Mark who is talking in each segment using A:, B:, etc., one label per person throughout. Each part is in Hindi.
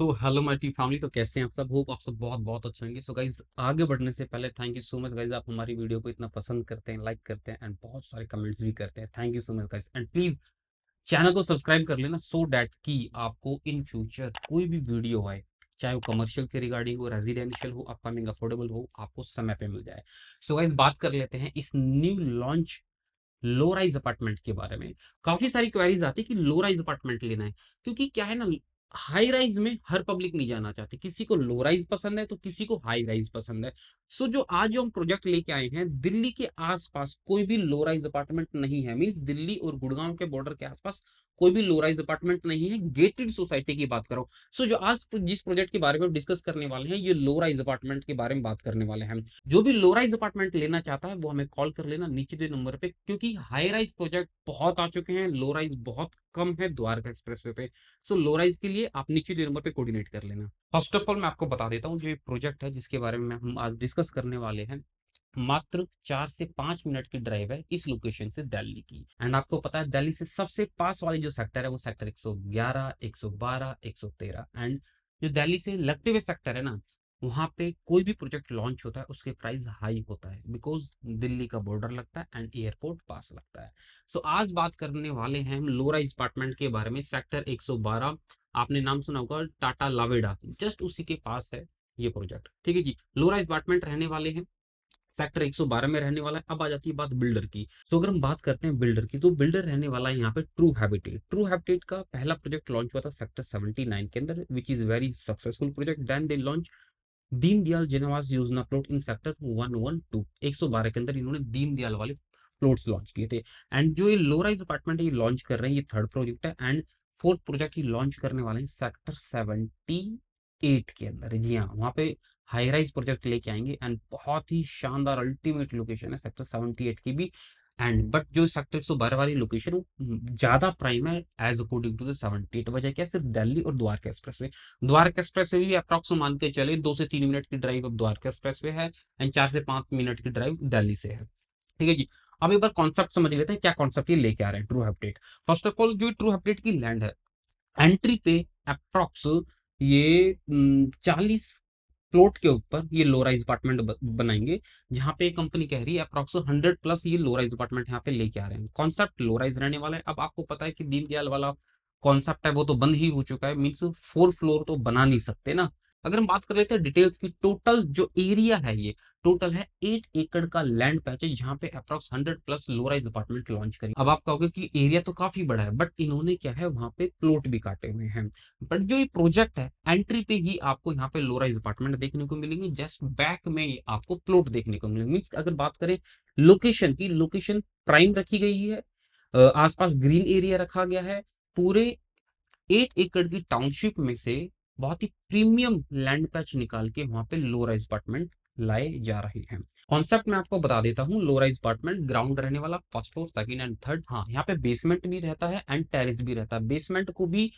A: तो हेलो माई टी फैमिली तो कैसे हैं आप सब होप आप सब बहुत बहुत अच्छे होंगे सो गाइज आगे बढ़ने से पहले thank you so much guys आप हमारी वीडियो को इतना पसंद करते हैं लाइक करते हैं एंड बहुत सारे कमेंट्स भी करते हैं thank you so much guys and please channel को सब्सक्राइब कर लेना सो डैट कि आपको इन फ्यूचर कोई भी वीडियो आए चाहे वो कमर्शियल के रिगार्डिंग हो रेजिडेंशियल हो अपकमिंग अफोर्डेबल हो आपको समय पर मिल जाए सो गाइज बात कर लेते हैं इस new launch low rise apartment के बारे में काफी सारी क्वेरीज आती है कि लो राइज अपार्टमेंट लेना है क्योंकि क्या है ना हाई राइज में हर पब्लिक नहीं जाना चाहती किसी को लो राइज पसंद है तो किसी को हाई राइज पसंद है सो so, जो आज जो हम प्रोजेक्ट लेके आए हैं दिल्ली के आसपास कोई भी लो राइज अपार्टमेंट नहीं है मीन्स दिल्ली और गुड़गांव के बॉर्डर के आसपास कोई भी लोराइज डिपार्टमेंट नहीं है गेटेड सोसाइटी की बात करो सो जो आज जिस प्रोजेक्ट के बारे में डिस्कस करने वाले हैं ये लोराइज डिपार्टमेंट के बारे में बात करने वाले हैं जो भी लोराइज डिपार्टमेंट लेना चाहता है वो हमें कॉल कर लेना नीचे दे नंबर पे क्योंकि हाई राइज प्रोजेक्ट बहुत आ चुके हैं लोराइज बहुत कम है द्वारका एक्सप्रेस पे सो so, लोराइज के लिए आप नीचे दे नंबर पे कोर्डिनेट कर लेना फर्स्ट ऑफ ऑल मैं आपको बता देता हूँ जो प्रोजेक्ट है जिसके बारे में हम आज डिस्कस करने वाले हैं मात्र चार से पांच मिनट की ड्राइव है इस लोकेशन से दिल्ली की एंड आपको पता है दिल्ली से सबसे पास वाले जो सेक्टर है वो सेक्टर 111, 112, 113 एंड जो दिल्ली से लगते हुए सेक्टर है ना वहां पे कोई भी प्रोजेक्ट लॉन्च होता है उसके प्राइस हाई होता है बिकॉज दिल्ली का बॉर्डर लगता है एंड एयरपोर्ट पास लगता है सो so, आज बात करने वाले हैं हम लोरा राइज के बारे में सेक्टर 112 आपने नाम सुना होगा टाटा लावेडा जस्ट उसी के पास है ये प्रोजेक्ट ठीक है जी लोरा डिपार्टमेंट रहने वाले हैं सेक्टर 112 में रहने वाला है अब आ जाती है बात बिल्डर की तो अगर हम बात करते हैं बिल्डर की तो बिल्डर रहने वाला है यहाँ पे ट्रू हैबिटेट ट्रू हैबिटेट का पहला प्रोजेक्ट लॉन्च हुआ था सेक्टर 79 के अंदर which is very successful project then they launch Deendayal Janawas Yojana plot in sector one one two एक सौ बारह के अंदर इन्होंने दीनदयाल वाले प्लॉट्स लॉन्च किए थे एंड जो ये लोराइज अपार्टमेंट है ये लॉन्च कर रहे हैं ये थर्ड प्रोजेक्ट है एंड फोर्थ प्रोजेक्ट ये लॉन्च करने वाले हैं सेक्टर सेवेंटी एट के अंदर जी हाँ वहाँ पे हाई राइज प्रोजेक्ट लेके आएंगे एंड बहुत ही शानदार अल्टीमेट लोकेशन है सेक्टर सेवेंटी एट की भी एंड बट जो सेक्टर सौ बारह वाली लोकेशन वो ज्यादा प्राइम है as according to the eight वजह क्या सिर्फ दिल्ली और Dwarka express way Dwarka express way भी अप्रॉक्स मान के चले दो से तीन मिनट की ड्राइव अब द्वारका एक्सप्रेस वे है एंड चार से पांच मिनट की ड्राइव दिल्ली से है ठीक है जी अब एक बार कॉन्सेप्ट समझ लेते हैं क्या कॉन्सेप्ट ये लेके आ रहे हैं true update first of all जो ट्रू अपडेट की लैंड है एंट्री पे अप्रॉक्स ये चालीस प्लॉट के ऊपर ये लोराइज अपार्टमेंट बनाएंगे जहां पे कंपनी कह रही है अप्रोक्स हंड्रेड प्लस ये लोराइज अपार्टमेंट यहाँ पे लेके आ रहे हैं कॉन्सेप्ट लोराइज रहने वाला है अब आपको पता है कि दीनदयाल वाला कॉन्सेप्ट है वो तो बंद ही हो चुका है मीन्स फोर फ्लोर तो बना नहीं सकते ना अगर हम बात कर लेते हैं डिटेल्स की टोटल जो एरिया है ये टोटल है एट एकड़ का लैंड पैच है यहाँ पे approx hundred plus low rise apartment launch करें अब आप कहोगे कि एरिया तो काफी बड़ा है बट इन्होंने क्या है वहां पे प्लॉट भी काटे हुए हैं बट जो ये प्रोजेक्ट है एंट्री पे ही आपको यहाँ पे लो राइज अपार्टमेंट देखने को मिलेंगे जस्ट बैक में आपको प्लॉट देखने को मिलेंगे मीन्स अगर बात करें लोकेशन की लोकेशन प्राइम रखी गई है आसपास ग्रीन एरिया रखा गया है पूरे एट एकड़ की टाउनशिप में से बहुत ही प्रीमियम लैंड पैच निकाल के वहां पे लो राइज अपार्टमेंट लाए जा रहे हैं कॉन्सेप्ट मैं आपको बता देता हूँ लो राइज अपार्टमेंट ग्राउंड रहने वाला first floor second and third हाँ यहाँ पे बेसमेंट भी रहता है एंड टेरिस भी रहता है बेसमेंट को भी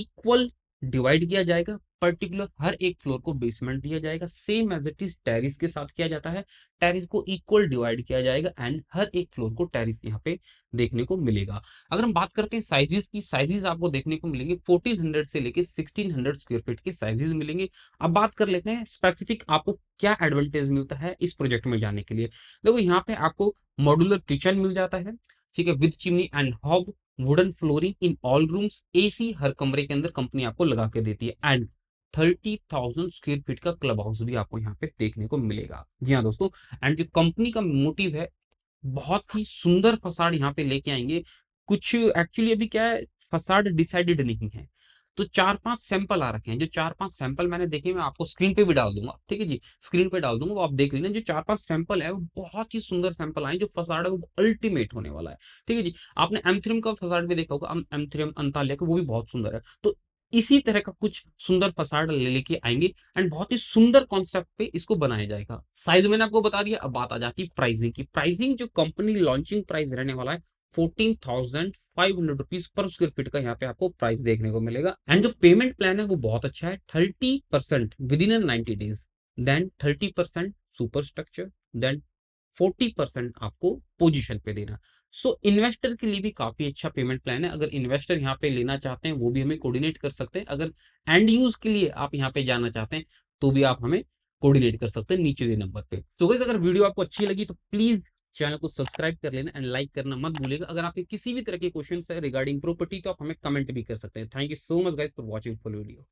A: इक्वल डिवाइड किया जाएगा पर्टिकुलर हर एक फ्लोर को बेसमेंट दिया जाएगा same as it is terrace के साथ किया जाता है टेरिस को इक्वल डिवाइड किया जाएगा एंड हर एक फ्लोर को टेरिस यहाँ पे देखने को मिलेगा अगर हम बात करते हैं साइजेस की साइजेस आपको देखने को मिलेंगे 1400 से लेके 1600 स्क्वायर फीट के साइजेस मिलेंगे अब बात कर लेते हैं स्पेसिफिक आपको क्या एडवांटेज मिलता है इस प्रोजेक्ट में जाने के लिए देखो यहाँ पे आपको मॉड्यूलर किचन मिल जाता है ठीक है with chimney and hob wooden flooring in all rooms AC हर कमरे के अंदर कंपनी आपको लगा के देती है and thirty thousand square feet का क्लब हाउस भी आपको यहाँ पे देखने को मिलेगा जी हाँ दोस्तों एंड जो कंपनी का मोटिव है बहुत ही सुंदर फसाड यहाँ पे लेके आएंगे कुछ एक्चुअली अभी क्या है फसाड डिसाइडेड नहीं है तो चार पांच सैंपल आ रखे हैं जो चार पांच सैंपल मैंने देखे मैं आपको स्क्रीन पे भी डाल दूंगा ठीक है जी स्क्रीन पे डाल दूंगा वो आप देख लेना जो चार पांच सैंपल है वो बहुत ही सुंदर सैंपल आए जो फसाड है वो अल्टीमेट होने वाला है ठीक है जी आपने एमथ्रियम का फसाड भी देखा होगा एमथ्रियम अं, अंता का वो भी बहुत सुंदर है तो इसी तरह का कुछ सुंदर फसाड लेके आएंगे एंड बहुत ही सुंदर कॉन्सेप्ट पे इसको बनाया जाएगा साइज मैंने आपको बता दिया अब बात आ जाती है प्राइसिंग की प्राइसिंग जो कंपनी लॉन्चिंग प्राइस रहने वाला है fourteen thousand five hundred rupees per square feet का यहाँ पे आपको प्राइस देखने को मिलेगा एंड जो पेमेंट प्लान है वो बहुत अच्छा है thirty percent within ninety days then thirty percent super structure then forty percent आपको पोजीशन पे देना सो so, इन्वेस्टर के लिए भी काफी अच्छा पेमेंट प्लान है अगर इन्वेस्टर यहाँ पे लेना चाहते हैं वो भी हमें कोर्डिनेट कर सकते हैं अगर एंड यूज के लिए आप यहाँ पे जाना चाहते हैं तो भी आप हमें कोऑर्डिनेट कर सकते हैं नीचे नंबर पे तो गैस अगर वीडियो आपको अच्छी लगी तो प्लीज चैनल को सब्सक्राइब कर लेना एंड लाइक करना मत भूलेगा अगर आपके किसी भी तरह के क्वेश्चन है रिगार्डिंग प्रॉपर्टी तो आप हमें कमेंट भी कर सकते हैं thank you so much guys for watching full video